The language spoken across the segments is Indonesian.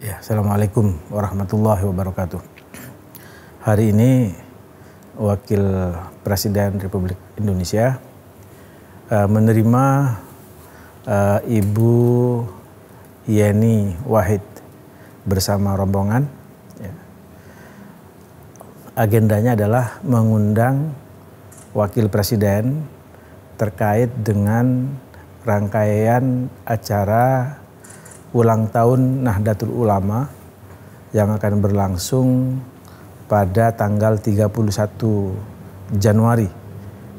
Ya, Assalamualaikum warahmatullahi wabarakatuh. Hari ini Wakil Presiden Republik Indonesia uh, menerima uh, Ibu Yeni Wahid bersama rombongan. Ya. Agendanya adalah mengundang Wakil Presiden terkait dengan rangkaian acara ulang tahun Nahdlatul Ulama yang akan berlangsung pada tanggal 31 Januari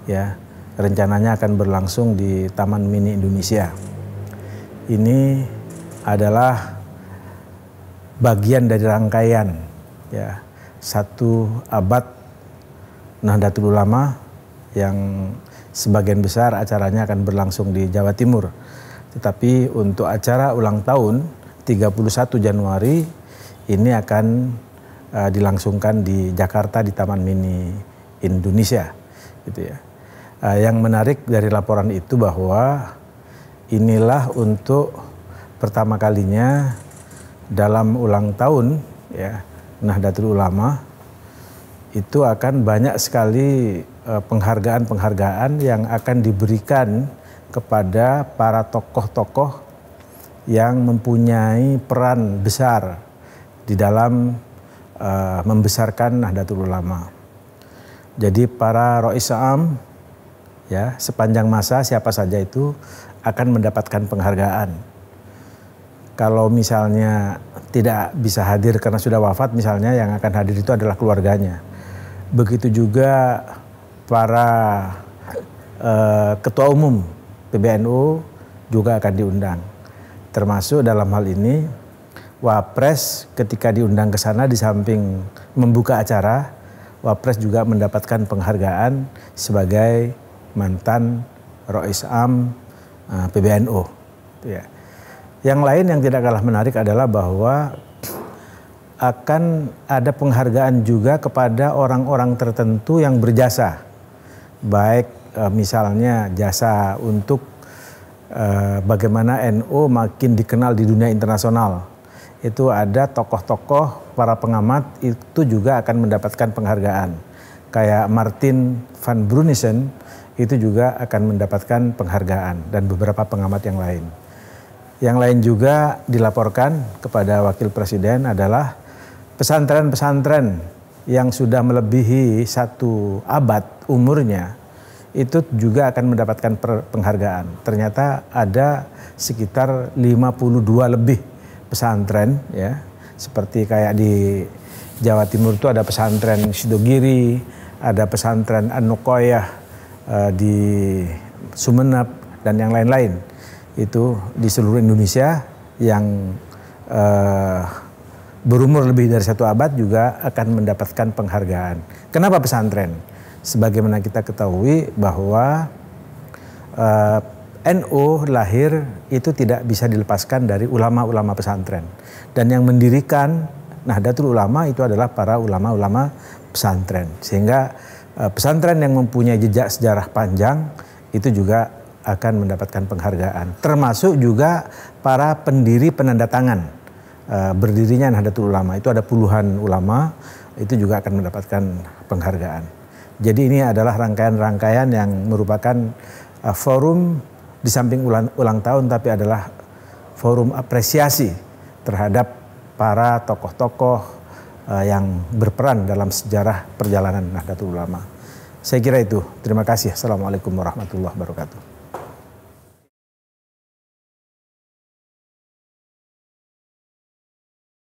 ya rencananya akan berlangsung di Taman Mini Indonesia. Ini adalah bagian dari rangkaian ya satu abad Nahdlatul Ulama yang sebagian besar acaranya akan berlangsung di Jawa Timur. Tetapi untuk acara ulang tahun 31 Januari ini akan uh, dilangsungkan di Jakarta di Taman Mini Indonesia gitu ya. Uh, yang menarik dari laporan itu bahwa inilah untuk pertama kalinya dalam ulang tahun ya Nahdlatul Ulama itu akan banyak sekali eh, penghargaan-penghargaan yang akan diberikan kepada para tokoh-tokoh yang mempunyai peran besar di dalam uh, membesarkan Nahdlatul Ulama. Jadi para Rois Am ya sepanjang masa siapa saja itu akan mendapatkan penghargaan. Kalau misalnya tidak bisa hadir karena sudah wafat misalnya yang akan hadir itu adalah keluarganya. Begitu juga para uh, ketua umum PBNU juga akan diundang. Termasuk dalam hal ini Wapres ketika diundang ke sana di samping membuka acara, Wapres juga mendapatkan penghargaan sebagai mantan Rois Am eh, PBNU. Ya. Yang lain yang tidak kalah menarik adalah bahwa akan ada penghargaan juga kepada orang-orang tertentu yang berjasa, baik Eh, misalnya jasa untuk eh, bagaimana NU makin dikenal di dunia internasional. Itu ada tokoh-tokoh para pengamat itu juga akan mendapatkan penghargaan. Kayak Martin van Brunissen itu juga akan mendapatkan penghargaan dan beberapa pengamat yang lain. Yang lain juga dilaporkan kepada Wakil Presiden adalah pesantren-pesantren yang sudah melebihi satu abad umurnya itu juga akan mendapatkan penghargaan. Ternyata ada sekitar 52 lebih pesantren ya. Seperti kayak di Jawa Timur itu ada pesantren Sidogiri, ada pesantren Anukoyah eh, di Sumenep dan yang lain-lain. Itu di seluruh Indonesia yang eh, berumur lebih dari satu abad juga akan mendapatkan penghargaan. Kenapa pesantren? sebagaimana kita ketahui bahwa uh, eh, NU lahir itu tidak bisa dilepaskan dari ulama-ulama pesantren dan yang mendirikan Nahdlatul Ulama itu adalah para ulama-ulama pesantren sehingga uh, pesantren yang mempunyai jejak sejarah panjang itu juga akan mendapatkan penghargaan termasuk juga para pendiri penanda uh, berdirinya Nahdlatul Ulama itu ada puluhan ulama itu juga akan mendapatkan penghargaan jadi ini adalah rangkaian-rangkaian yang merupakan uh, forum di samping ulang, ulang tahun tapi adalah forum apresiasi terhadap para tokoh-tokoh uh, yang berperan dalam sejarah perjalanan Nahdlatul Ulama. Saya kira itu. Terima kasih. Assalamualaikum warahmatullahi wabarakatuh.